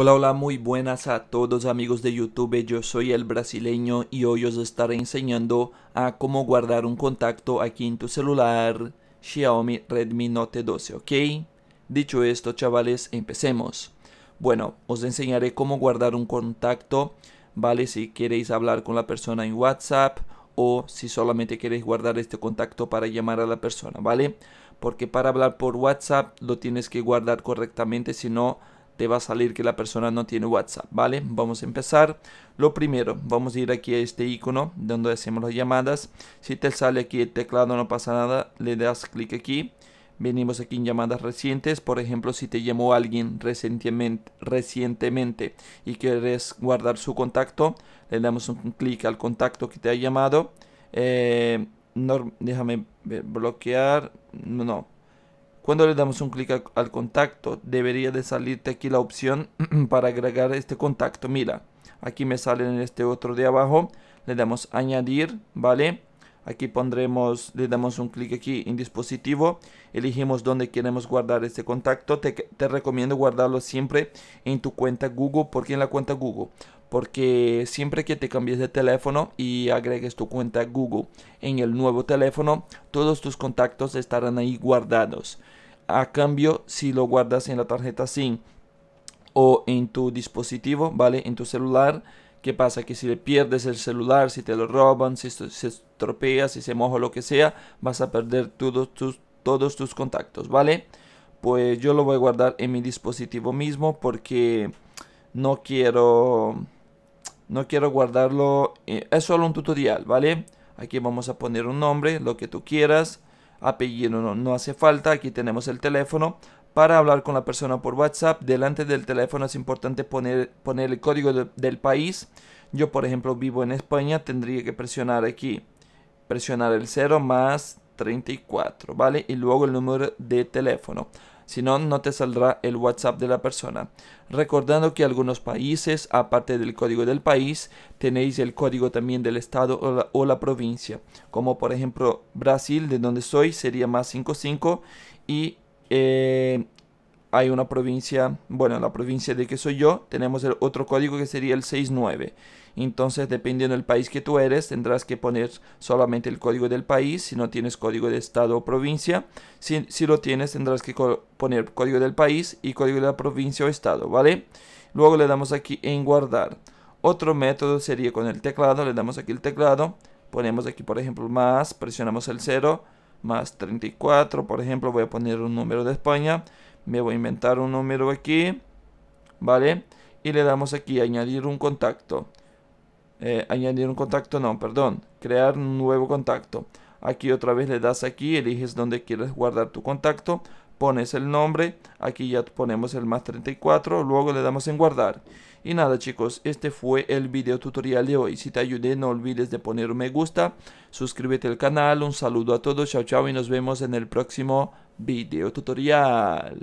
Hola, hola, muy buenas a todos amigos de YouTube, yo soy el brasileño y hoy os estaré enseñando a cómo guardar un contacto aquí en tu celular Xiaomi Redmi Note 12, ¿ok? Dicho esto, chavales, empecemos. Bueno, os enseñaré cómo guardar un contacto, ¿vale? Si queréis hablar con la persona en WhatsApp o si solamente queréis guardar este contacto para llamar a la persona, ¿vale? Porque para hablar por WhatsApp lo tienes que guardar correctamente, si no te va a salir que la persona no tiene WhatsApp, ¿vale? Vamos a empezar. Lo primero, vamos a ir aquí a este icono donde hacemos las llamadas. Si te sale aquí el teclado no pasa nada, le das clic aquí. Venimos aquí en llamadas recientes, por ejemplo, si te llamó alguien recientemente, y quieres guardar su contacto, le damos un clic al contacto que te ha llamado. Eh, déjame ver, bloquear, no, cuando le damos un clic al contacto, debería de salirte aquí la opción para agregar este contacto. Mira, aquí me sale en este otro de abajo. Le damos añadir, ¿vale? Aquí pondremos, le damos un clic aquí en dispositivo. Elegimos dónde queremos guardar este contacto. Te, te recomiendo guardarlo siempre en tu cuenta Google. porque en la cuenta Google? porque siempre que te cambies de teléfono y agregues tu cuenta Google en el nuevo teléfono, todos tus contactos estarán ahí guardados. A cambio, si lo guardas en la tarjeta SIM o en tu dispositivo, ¿vale? En tu celular, ¿qué pasa? Que si le pierdes el celular, si te lo roban, si se estropea, si se moja, lo que sea, vas a perder todos tus, todos tus contactos, ¿vale? Pues yo lo voy a guardar en mi dispositivo mismo porque no quiero no quiero guardarlo eh, es solo un tutorial vale aquí vamos a poner un nombre lo que tú quieras apellido no, no hace falta, aquí tenemos el teléfono. Para hablar con la persona por WhatsApp, delante del teléfono es importante poner, poner el código del país. Yo, por ejemplo, vivo en España, tendría que presionar aquí, presionar el 0 más 34, ¿vale? Y luego el número de teléfono si no, no te saldrá el WhatsApp de la persona. Recordando que algunos países, aparte del código del país, tenéis el código también del estado o la, provincia. Como por ejemplo Brasil, de donde soy, sería más 55 y eh, hay una provincia, bueno, la provincia de que soy yo, tenemos el otro código que sería el 69. Entonces, dependiendo del país que tú eres, tendrás que poner solamente el código del país, si no tienes código de estado o provincia. Si, si lo tienes, tendrás que poner código del país y código de la provincia o estado, ¿vale? Luego le damos aquí en guardar. Otro método sería con el teclado, le damos aquí el teclado, ponemos aquí por ejemplo más, presionamos el 0, más 34, por ejemplo voy a poner un número de España, me voy a inventar un número aquí, ¿vale? Y le damos aquí añadir un contacto. Eh, añadir un contacto, no, perdón, crear un nuevo contacto. Aquí otra vez le das aquí, eliges donde quieres guardar tu contacto, pones el nombre, aquí ya ponemos el más 34, luego le damos en guardar. Y nada chicos, este fue el video tutorial de hoy, si te ayudé no olvides de poner un me gusta, suscríbete al canal, un saludo a todos, chao chao y nos vemos en el próximo video tutorial.